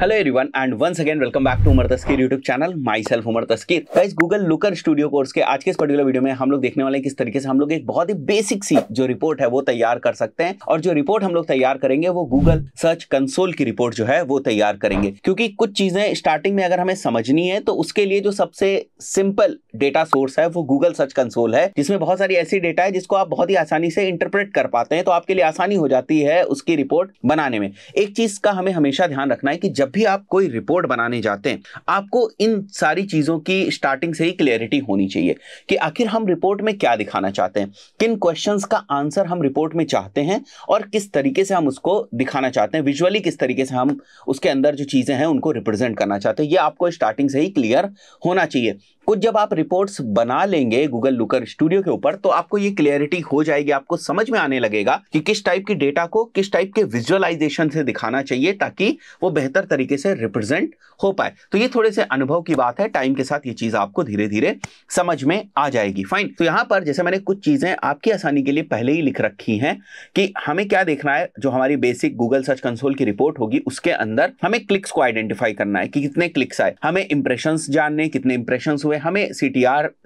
Hello everyone and once again welcome back to Umar Taskar YouTube channel myself Umar Taskar guys Google Looker Studio course के आज के इस particular video में हम लोग देखने वाले हैं किस तरीके से हम लोग एक बहुत ही बेसिक सी जो रिपोर्ट है वो तैयार कर सकते हैं और जो रिपोर्ट हम लोग तैयार करेंगे वो गूगल सर्च कंसोल की रिपोर्ट जो है वो तैयार करेंगे क्योंकि कुछ चीजें स्टार्टिंग में अगर हमें समझनी है तो उसके लिए जो सबसे सिंपल डेटा सोर्स है वो गूगल सर्च कंसोल है जिसमें बहुत सारी ऐसी डेटा है जिसको आप बहुत ही आसानी से इंटरप्रेट कर पाते हैं तो आपके लिए आसानी हो जाती है उसकी रिपोर्ट बनाने में एक चीज का हमें हमेशा ध्यान रखना है कि जब भी आप कोई रिपोर्ट बनाने जाते हैं आपको इन सारी चीज़ों की स्टार्टिंग से ही क्लियरिटी होनी चाहिए कि आखिर हम रिपोर्ट में क्या दिखाना चाहते हैं किन क्वेश्चन का आंसर हम रिपोर्ट में चाहते हैं और किस तरीके से हम उसको दिखाना चाहते हैं विजुअली किस तरीके से हम उसके अंदर जो चीज़ें हैं उनको रिप्रेजेंट करना चाहते हैं ये आपको स्टार्टिंग से ही क्लियर होना चाहिए कुछ जब आप रिपोर्ट्स बना लेंगे गूगल लुकर स्टूडियो के ऊपर तो आपको ये क्लियरिटी हो जाएगी आपको समझ में आने लगेगा कि किस टाइप के डेटा को किस टाइप के विजुअलाइजेशन से दिखाना चाहिए ताकि वो बेहतर तरीके से रिप्रेजेंट हो पाए तो ये थोड़े से अनुभव की बात है टाइम के साथ ये चीज आपको धीरे धीरे समझ में आ जाएगी फाइन तो यहाँ पर जैसे मैंने कुछ चीजें आपकी आसानी के लिए पहले ही लिख रखी है कि हमें क्या देखना है जो हमारी बेसिक गूगल सर्च कंसोल की रिपोर्ट होगी उसके अंदर हमें क्लिक्स को आइडेंटिफाई करना है कि कितने क्लिक्स आए हमें इंप्रेशन जानने कितने इंप्रेशन हुए हुए हमें सी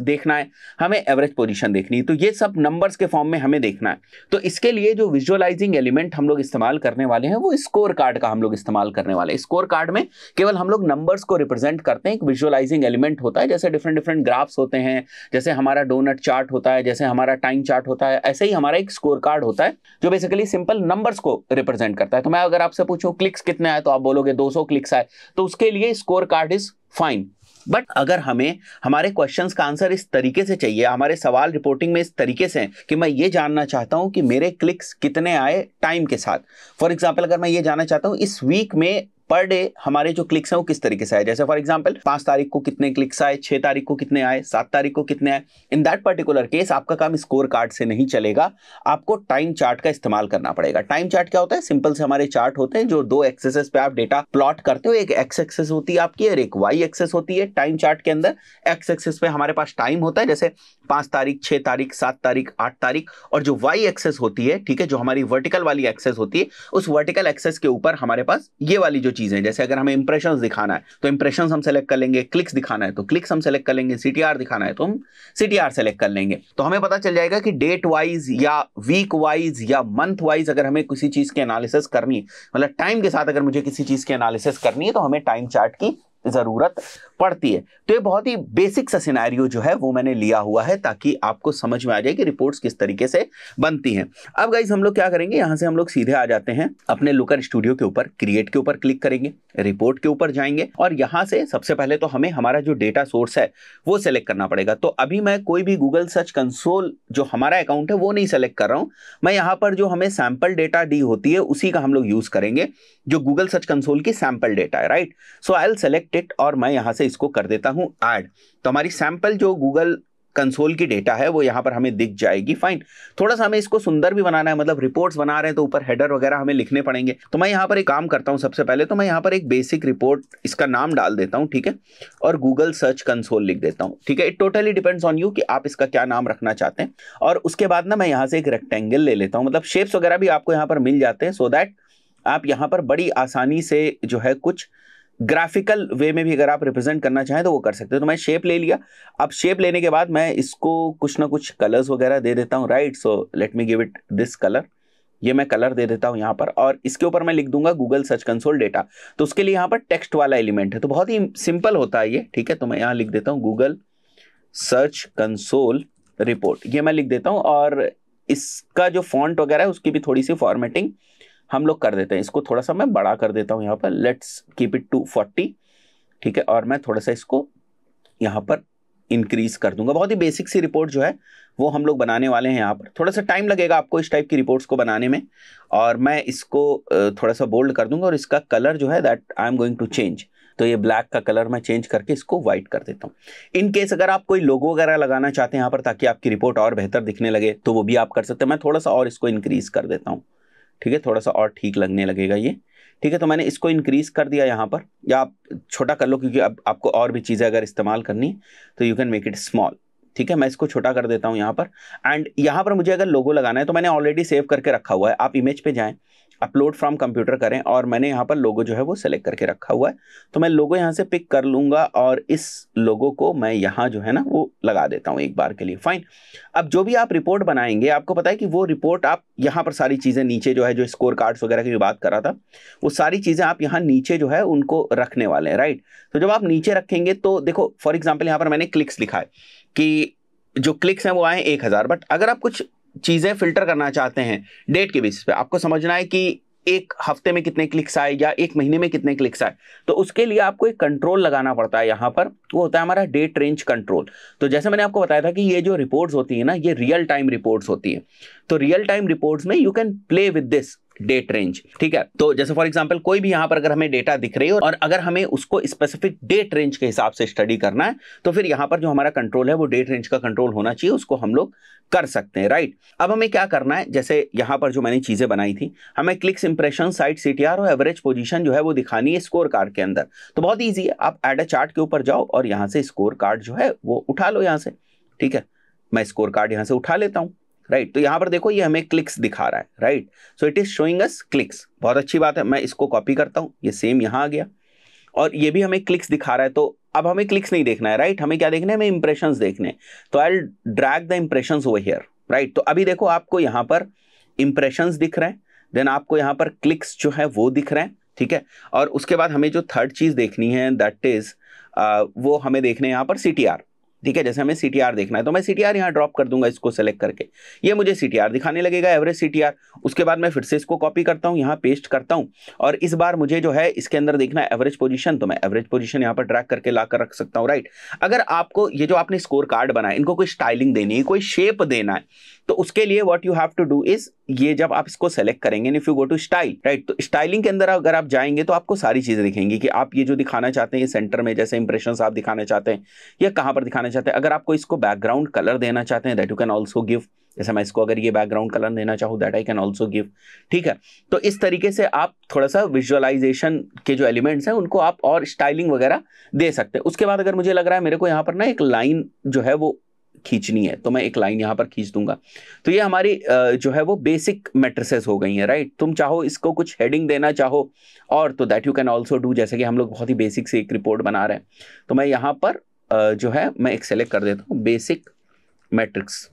देखना है हमें एवरेज पोजिशन देखनी है तो ये सब नंबर्स के फॉर्म में हमें देखना है तो इसके लिए जो विजुअलाइजिंग एलिमेंट हम लोग इस्तेमाल करने वाले हैं वो स्कोर कार्ड का हम लोग इस्तेमाल करने वाले हैं स्कोर कार्ड में केवल हम लोग नंबर्स को रिप्रेजेंट करते हैं एक विजुअलाइजिंग एलिमेंट होता है जैसे डिफरेंट डिफरेंट ग्राफ्स होते हैं जैसे हमारा डोनट चार्ट होता है जैसे हमारा टाइम चार्ट होता है ऐसे ही हमारा एक स्कोर कार्ड होता है जो बेसिकली सिंपल नंबर्स को रिप्रेजेंट करता है तो मैं अगर आपसे पूछूं क्लिक्स कितने आए तो आप बोलोगे 200 क्लिक्स आए तो उसके लिए score card is fine but अगर हमें हमारे क्वेश्चंस का आंसर इस तरीके से चाहिए हमारे सवाल रिपोर्टिंग में इस तरीके से हैं कि मैं ये जानना चाहता हूँ कि मेरे क्लिक्स कितने आए टाइम के साथ फॉर एग्जाम्पल अगर मैं ये जानना चाहता हूँ इस वीक में पर डे हमारे जो क्लिक्स हैं वो किस तरीके से आए जैसे फॉर एग्जाम्पल पांच तारीख को कितने क्लिक्स आए छह तारीख को कितने आए सात तारीख को कितने आए इन दैट पर्टिकुलर केस आपका काम स्कोर कार्ड से नहीं चलेगा आपको टाइम चार्ट का इस्तेमाल करना पड़ेगा टाइम चार्ट क्या होता है सिंपल से हमारे चार्ट होते हैं जो दो एक्सेसेस पे आप डेटा प्लॉट करते हो एक एक्स एक्सेस होती है आपकी और एक वाई एक्सेस होती है टाइम चार्ट के अंदर एक्स एक्सेस पे हमारे पास टाइम होता है जैसे पांच तारीख छह तारीख सात तारीख आठ तारीख और जो वाई एक्सेस होती है ठीक है जो हमारी वर्टिकल वाली एक्सेस होती है उस वर्टिकल एक्सेस के ऊपर हमारे पास ये वाली जो चीज़ें जैसे अगर हमें इंप्रेशन दिखाना है तो इंप्रेशन हम सेलेक्ट कर लेंगे क्लिक्स दिखाना है तो क्लिक्स हम सेलेक्ट कर लेंगे सी दिखाना है तो हम सी सेलेक्ट कर लेंगे तो हमें पता चल जाएगा कि डेट वाइज या वीक वाइज या मंथ वाइज अगर हमें किसी चीज़ की एनालिसिस करनी है मतलब टाइम के साथ अगर मुझे किसी चीज़ की एनालिसिस करनी है तो हमें टाइम चार्ट की ज़रूरत पड़ती है तो ये बहुत ही बेसिक सा सिनेरियो जो है वो मैंने लिया हुआ है ताकि आपको समझ में आ जाए कि रिपोर्ट्स किस तरीके से बनती हैं अब गाइज हम लोग क्या करेंगे यहाँ से हम लोग सीधे आ जाते हैं अपने लुकर स्टूडियो के ऊपर क्रिएट के ऊपर क्लिक करेंगे रिपोर्ट के ऊपर जाएंगे और यहाँ से सबसे पहले तो हमें हमारा जो डेटा सोर्स है वो सेलेक्ट करना पड़ेगा तो अभी मैं कोई भी गूगल सर्च कंसोल जो हमारा अकाउंट है वो नहीं सेलेक्ट कर रहा हूँ मैं यहाँ पर जो हमें सैम्पल डेटा डी होती है उसी का हम लोग यूज़ करेंगे जो गूगल सर्च कंसोल की सैम्पल डेटा है right so I'll select select it और मैं यहाँ से इसको कर देता हूँ ऐड तो हमारी सैम्पल जो गूगल कंसोल की डेटा है वो यहाँ पर हमें दिख जाएगी फाइन थोड़ा सा हमें इसको सुंदर भी बनाना है मतलब रिपोर्ट्स बना रहे हैं तो ऊपर हेडर वगैरह हमें लिखने पड़ेंगे तो मैं यहाँ पर एक काम करता हूँ सबसे पहले तो मैं यहाँ पर एक बेसिक रिपोर्ट इसका नाम डाल देता हूँ ठीक है और गूगल सर्च कंसोल लिख देता हूँ ठीक है it totally depends on you कि आप इसका क्या नाम रखना चाहते हैं और उसके बाद ना मैं यहाँ से एक रेक्टेंगल ले लेता हूँ मतलब शेप्स वगैरह भी आपको यहाँ पर मिल जाते हैं सो दैट आप यहाँ पर बड़ी आसानी से जो है कुछ ग्राफिकल वे में भी अगर आप रिप्रेजेंट करना चाहें तो वो कर सकते हो तो मैं शेप ले लिया अब शेप लेने के बाद मैं इसको कुछ ना कुछ कलर्स वगैरह दे देता हूँ right so let me give it this colour ये मैं कलर दे देता हूँ यहाँ पर और इसके ऊपर मैं लिख दूंगा गूगल सर्च कंसोल डेटा तो उसके लिए यहाँ पर टेक्स्ट वाला एलिमेंट है तो बहुत ही सिंपल होता है ये ठीक है तो मैं यहाँ लिख देता हूँ गूगल सर्च कंसोल रिपोर्ट ये मैं लिख देता हूँ और इसका जो फॉन्ट वगैरह है उसकी भी थोड़ी सी फॉर्मेटिंग हम लोग कर देते हैं इसको थोड़ा सा मैं बड़ा कर देता हूँ यहाँ पर let's keep it to forty ठीक है और मैं थोड़ा सा इसको यहाँ पर इंक्रीज कर दूंगा बहुत ही बेसिक सी रिपोर्ट जो है वो हम लोग बनाने वाले हैं यहाँ पर थोड़ा सा टाइम लगेगा आपको इस टाइप की रिपोर्ट्स को बनाने में और मैं इसको थोड़ा सा बोल्ड कर दूंगा और इसका कलर जो है that I am going to change तो ये ब्लैक का कलर मैं चेंज करके इसको वाइट कर देता हूँ इन केस अगर आप कोई लोगो वगैरह लगाना चाहते हैं यहाँ पर ताकि आपकी रिपोर्ट और बेहतर दिखने लगे तो वो भी आप कर सकते हैं मैं थोड़ा सा और इसको इंक्रीज कर देता हूँ ठीक है थोड़ा सा और ठीक लगने लगेगा ये ठीक है तो मैंने इसको इंक्रीज़ कर दिया यहाँ पर या आप छोटा कर लो क्योंकि अब आपको और भी चीज़ें अगर इस्तेमाल करनी तो you can make it small ठीक है मैं इसको छोटा कर देता हूँ यहाँ पर एंड यहाँ पर मुझे अगर लोगो लगाना है तो मैंने ऑलरेडी सेव करके रखा हुआ है आप इमेज पे जाएँ अपलोड फ्रॉम कंप्यूटर करें और मैंने यहाँ पर लोगो जो है वो सेलेक्ट करके रखा हुआ है तो मैं लोगो यहाँ से पिक कर लूँगा और इस लोगो को मैं यहाँ जो है ना वो लगा देता हूँ एक बार के लिए फाइन अब जो भी आप रिपोर्ट बनाएंगे आपको पता है कि वो रिपोर्ट आप यहाँ पर सारी चीज़ें नीचे जो है जो स्कोर कार्ड्स वगैरह की बात कर रहा था वो सारी चीज़ें आप यहाँ नीचे जो है उनको रखने वाले हैं राइट तो जब आप नीचे रखेंगे तो देखो फॉर एग्जाम्पल यहाँ पर मैंने क्लिक्स लिखा है कि जो क्लिक्स हैं वो आए एक हज़ार बट अगर आप कुछ चीज़ें फिल्टर करना चाहते हैं डेट के बेसिस पे आपको समझना है कि एक हफ्ते में कितने क्लिक्स आए या एक महीने में कितने क्लिक्स आए तो उसके लिए आपको एक कंट्रोल लगाना पड़ता है यहाँ पर वो होता है हमारा डेट रेंज कंट्रोल तो जैसे मैंने आपको बताया था कि ये जो रिपोर्ट्स होती है ना ये रियल टाइम रिपोर्ट्स होती है तो रियल टाइम रिपोर्ट्स में you can play with this date range ठीक है तो जैसे फॉर एग्जाम्पल कोई भी यहाँ पर अगर हमें डेटा दिख रही हो और अगर हमें उसको स्पेसिफिक डेट रेंज के हिसाब से स्टडी करना है तो फिर यहाँ पर जो हमारा कंट्रोल है वो डेट रेंज का कंट्रोल होना चाहिए उसको हम लोग कर सकते हैं राइट अब हमें क्या करना है जैसे यहाँ पर जो मैंने चीज़ें बनाई थी हमें क्लिक्स इंप्रेशन साइट सी और एवरेज पोजीशन जो है वो दिखानी है स्कोर कार्ड के अंदर तो बहुत ईजी है आप एड ए चार्ट के ऊपर जाओ और यहाँ से स्कोर कार्ड जो है वो उठा लो यहाँ से ठीक है मैं स्कोर कार्ड यहाँ से उठा लेता हूँ राइट तो यहाँ पर देखो ये हमें क्लिक्स दिखा रहा है right so it is showing us clicks बहुत अच्छी बात है मैं इसको कॉपी करता हूँ ये सेम यहाँ आ गया और ये भी हमें क्लिक्स दिखा रहा है तो अब हमें क्लिक्स नहीं देखना है राइट हमें क्या देखना है हमें इंप्रेशन देखने तो I drag the impression over here right तो अभी देखो आपको यहाँ पर इंप्रेशन दिख रहे हैं देन आपको यहाँ पर क्लिक्स जो है वो दिख रहे हैं ठीक है और उसके बाद हमें जो थर्ड चीज़ देखनी है दैट इज़ uh, वो हमें देखने यहाँ पर सी टी आर ठीक है जैसे हमें सी देखना है तो मैं सी टी आर यहाँ ड्रॉप कर दूंगा इसको सेलेक्ट करके ये मुझे सी टी आर दिखाने लगेगा एवरेज सी टी आर उसके बाद मैं फिर से इसको कॉपी करता हूँ यहाँ पेस्ट करता हूँ और इस बार मुझे जो है इसके अंदर देखना है एवरेज पोजीशन तो मैं एवरेज पोजिशन यहाँ पर ट्रैक करके ला कर रख सकता हूँ राइट अगर आपको ये जो आपने स्कोर कार्ड बनाया इनको कोई स्टाइलिंग देनी है कोई शेप देना है तो उसके लिए what you have to do is ये जब आप इसको सेलेक्ट करेंगे if you go to style right तो स्टाइलिंग के अंदर अगर आप जाएंगे तो आपको सारी चीज़ें दिखेंगी कि आप ये जो दिखाना चाहते हैं ये सेंटर में जैसे इंप्रेशन आप दिखाना चाहते हैं या कहाँ पर दिखाना चाहते हैं अगर आपको इसको बैकग्राउंड कलर देना चाहते हैं that you can also give जैसे मैं इसको अगर ये बैकग्राउंड कलर देना चाहूँ that I can also give ठीक है तो इस तरीके से आप थोड़ा सा विजुअलाइजेशन के जो एलिमेंट्स हैं उनको आप और स्टाइलिंग वगैरह दे सकते हैं उसके बाद अगर मुझे लग रहा है मेरे को यहाँ पर ना एक लाइन जो है वो खींचनी है तो मैं एक लाइन यहाँ पर खींच दूंगा तो ये हमारी जो है वो बेसिक मेट्रसेस हो गई हैं राइट तुम चाहो इसको कुछ हेडिंग देना चाहो और तो that you can also do जैसे कि हम लोग बहुत ही बेसिक से एक रिपोर्ट बना रहे हैं तो मैं यहाँ पर जो है मैं एक सेलेक्ट कर देता हूँ बेसिक मैट्रिक्स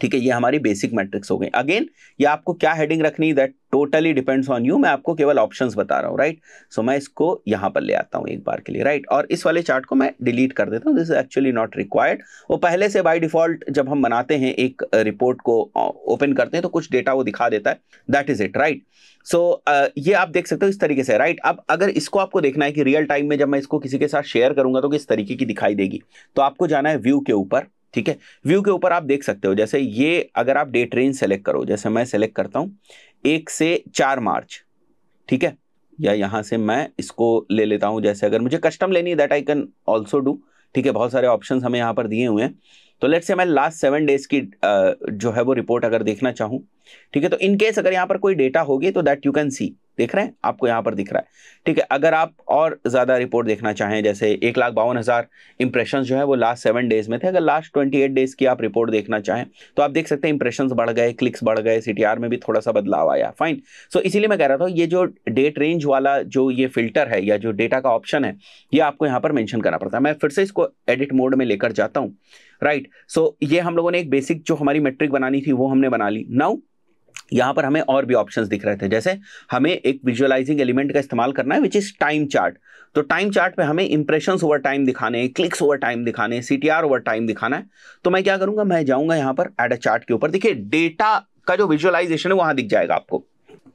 ठीक है ये हमारी बेसिक मैट्रिक्स हो गई अगेन ये आपको क्या हेडिंग रखनी that totally depends on you मैं आपको केवल ऑप्शंस बता रहा हूँ राइट सो मैं इसको यहाँ पर ले आता हूँ एक बार के लिए राइट right? और इस वाले चार्ट को मैं डिलीट कर देता हूँ this is actually not required वो पहले से बाई डिफॉल्ट जब हम बनाते हैं एक रिपोर्ट को ओपन करते हैं तो कुछ डेटा वो दिखा देता है that is it right so ये आप देख सकते हो इस तरीके से राइट right? अब अगर इसको आपको देखना है कि रियल टाइम में जब मैं इसको किसी के साथ शेयर करूंगा तो किस तरीके की दिखाई देगी तो आपको जाना है व्यू के ऊपर ठीक है व्यू के ऊपर आप देख सकते हो जैसे ये अगर आप डेट रेंज सेलेक्ट करो जैसे मैं सेलेक्ट करता हूँ एक से चार मार्च ठीक है या यहाँ से मैं इसको ले लेता हूँ जैसे अगर मुझे कस्टम लेनी है that I can also do ठीक है बहुत सारे ऑप्शन हमें यहाँ पर दिए हुए हैं तो लेट से मैं लास्ट सेवन डेज की जो है वो रिपोर्ट अगर देखना चाहूँ ठीक है तो इनकेस अगर यहाँ पर कोई डेटा होगी तो दैट यू कैन सी देख रहे हैं आपको यहाँ पर दिख रहा है ठीक है अगर आप और ज़्यादा रिपोर्ट देखना चाहें जैसे एक लाख बावन हज़ार इंप्रेशन जो है वो लास्ट सेवन डेज में थे अगर लास्ट ट्वेंटी एट डेज़ की आप रिपोर्ट देखना चाहें तो आप देख सकते हैं इंप्रेशन बढ़ गए क्लिक्स बढ़ गए सी में भी थोड़ा सा बदलाव आया फाइन सो इसीलिए मैं कह रहा था ये जो डेट रेंज वाला जो ये फिल्टर है या जो डेटा का ऑप्शन है ये आपको यहाँ पर मैंशन करना पड़ता है मैं फिर से इसको एडिट मोड में लेकर जाता हूँ राइट right. सो so, ये हम लोगों ने एक बेसिक जो हमारी मेट्रिक बनानी थी वो हमने बना ली नाउ यहाँ पर हमें और भी ऑप्शंस दिख रहे थे जैसे हमें एक विजुअलाइजिंग एलिमेंट का इस्तेमाल करना है विच इज़ टाइम चार्ट तो टाइम चार्ट में हमें इंप्रेशंस ओवर टाइम दिखाने क्लिक्स ओवर टाइम दिखाने सी ओवर टाइम दिखाना है तो मैं क्या करूंगा मैं जाऊंगा यहाँ पर एड अ चार्ट के ऊपर देखिए डेटा का जो विजुअलाइजेशन है वहां दिख जाएगा आपको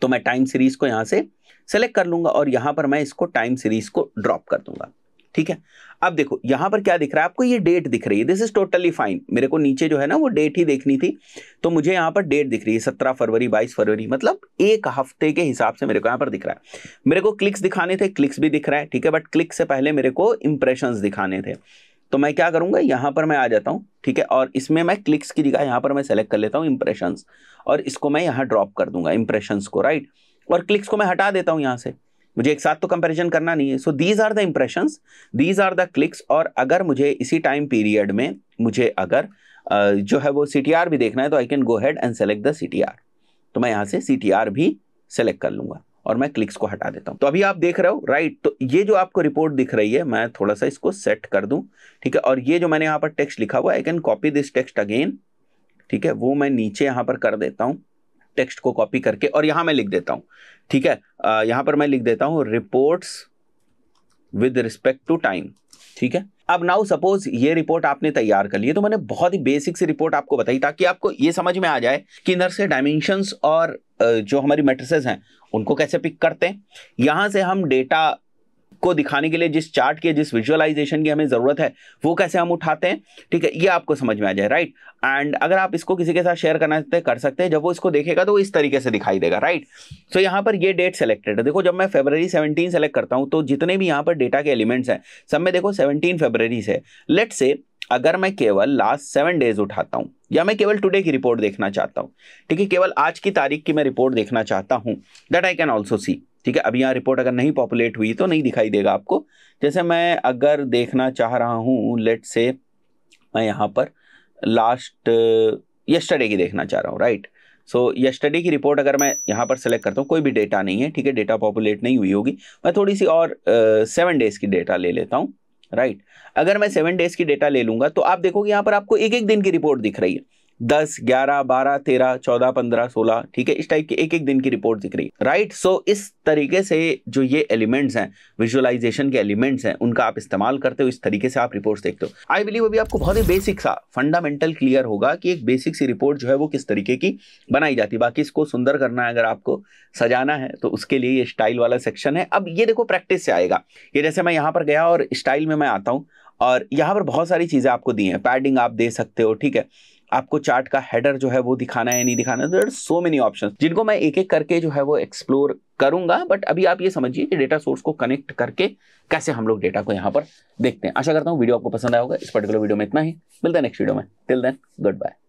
तो मैं टाइम सीरीज को यहाँ से सेलेक्ट कर लूंगा और यहाँ पर मैं इसको टाइम सीरीज को ड्रॉप कर दूंगा ठीक है अब देखो यहाँ पर क्या दिख रहा है आपको ये डेट दिख रही है दिस इज टोटली फाइन मेरे को नीचे जो है ना वो डेट ही देखनी थी तो मुझे यहाँ पर डेट दिख रही है सत्रह फरवरी बाईस फरवरी मतलब एक हफ्ते के हिसाब से मेरे को यहाँ पर दिख रहा है मेरे को क्लिक्स दिखाने थे क्लिक्स भी दिख रहा है ठीक है बट क्लिक से पहले मेरे को इंप्रेशन दिखाने थे तो मैं क्या करूँगा यहाँ पर मैं आ जाता हूँ ठीक है और इसमें मैं क्लिक्स की जगह यहाँ पर मैं सेलेक्ट कर लेता हूँ इंप्रेशन और इसको मैं यहाँ ड्रॉप कर दूंगा इंप्रेशंस को राइट और क्लिक्स को मैं हटा देता हूँ यहाँ से मुझे एक साथ तो कंपैरिजन करना नहीं है so these are the impression these are the clicks और अगर मुझे इसी टाइम पीरियड में मुझे अगर uh, जो है वो सी भी देखना है तो I can go ahead and select the C तो मैं यहाँ से सी भी सेलेक्ट कर लूंगा और मैं क्लिक्स को हटा देता हूँ तो अभी आप देख रहे हो राइट तो ये जो आपको रिपोर्ट दिख रही है मैं थोड़ा सा इसको सेट कर दूँ ठीक है और ये जो मैंने यहाँ पर टेक्स्ट लिखा हुआ I can copy this text again ठीक है वो मैं नीचे यहाँ पर कर देता हूँ टेक्स्ट को कॉपी करके और यहां मैं लिख देता हूं ठीक है आ, यहां पर मैं लिख देता हूं reports with respect to time ठीक है अब नाउ सपोज ये रिपोर्ट आपने तैयार कर ली तो मैंने बहुत ही बेसिक सी रिपोर्ट आपको बताई ताकि आपको ये समझ में आ जाए कि इधर से डायमेंशंस और जो हमारी मेट्रिस हैं उनको कैसे पिक करते हैं यहां से हम डेटा को दिखाने के लिए जिस चार्ट के जिस विजुअलाइजेशन की हमें ज़रूरत है वो कैसे हम उठाते हैं ठीक है ये आपको समझ में आ जाए राइट एंड अगर आप इसको किसी के साथ शेयर करना चाहते हैं कर सकते हैं जब वो इसको देखेगा तो वो इस तरीके से दिखाई देगा राइट सो so, यहाँ पर ये डेट सेलेक्टेड है देखो जब मैं फेबररी सेवनटीन सेलेक्ट करता हूँ तो जितने भी यहाँ पर डेटा के एलिमेंट्स हैं सब में देखो सेवनटीन फेबररी से लेट से अगर मैं केवल लास्ट सेवन डेज उठाता हूँ या मैं केवल टुडे की रिपोर्ट देखना चाहता हूँ ठीक है केवल आज की तारीख की मैं रिपोर्ट देखना चाहता हूँ that I can also see ठीक है अब यहाँ रिपोर्ट अगर नहीं पॉपुलेट हुई तो नहीं दिखाई देगा आपको जैसे मैं अगर देखना चाह रहा हूँ लेट से मैं यहाँ पर लास्ट यस्टरडे uh, की देखना चाह रहा हूँ राइट सो यस्टरडे की रिपोर्ट अगर मैं यहाँ पर सेलेक्ट करता हूँ कोई भी डेटा नहीं है ठीक है डेटा पॉपुलेट नहीं हुई होगी मैं थोड़ी सी और सेवन uh, डेज की डेटा ले लेता हूँ राइट अगर मैं सेवन डेज की डेटा ले लूँगा तो आप देखोगे यहाँ पर आपको एक एक दिन की रिपोर्ट दिख रही है दस ग्यारह बारह तेरह चौदह पंद्रह सोलह ठीक है इस टाइप की एक एक दिन की रिपोर्ट दिख रही राइट सो इस तरीके से जो ये एलिमेंट्स हैं विजुअलाइजेशन के एलिमेंट्स हैं उनका आप इस्तेमाल करते हो इस तरीके से आप रिपोर्ट्स देखते हो आई बिलीव अभी आपको बहुत ही बेसिक सा फंडामेंटल क्लियर होगा कि एक बेसिक सी रिपोर्ट जो है वो किस तरीके की बनाई जाती है बाकी इसको सुंदर करना है अगर आपको सजाना है तो उसके लिए ये स्टाइल वाला सेक्शन है अब ये देखो प्रैक्टिस से आएगा ये जैसे मैं यहाँ पर गया और स्टाइल में मैं आता हूँ और यहाँ पर बहुत सारी चीज़ें आपको दी हैं पैडिंग आप दे सकते हो ठीक है आपको चार्ट का हेडर जो है वो दिखाना है नहीं दिखाना है देर सो मेनी ऑप्शन जिनको मैं एक एक करके जो है वो एक्सप्लोर करूंगा बट अभी आप ये समझिए कि डेटा सोर्स को कनेक्ट करके कैसे हम लोग डेटा को यहाँ पर देखते हैं आशा करता हूँ वीडियो आपको पसंद आया होगा इस पर्टिकुलर वीडियो में इतना ही मिलता है नेक्स्ट वीडियो में टिल देन गुड बाय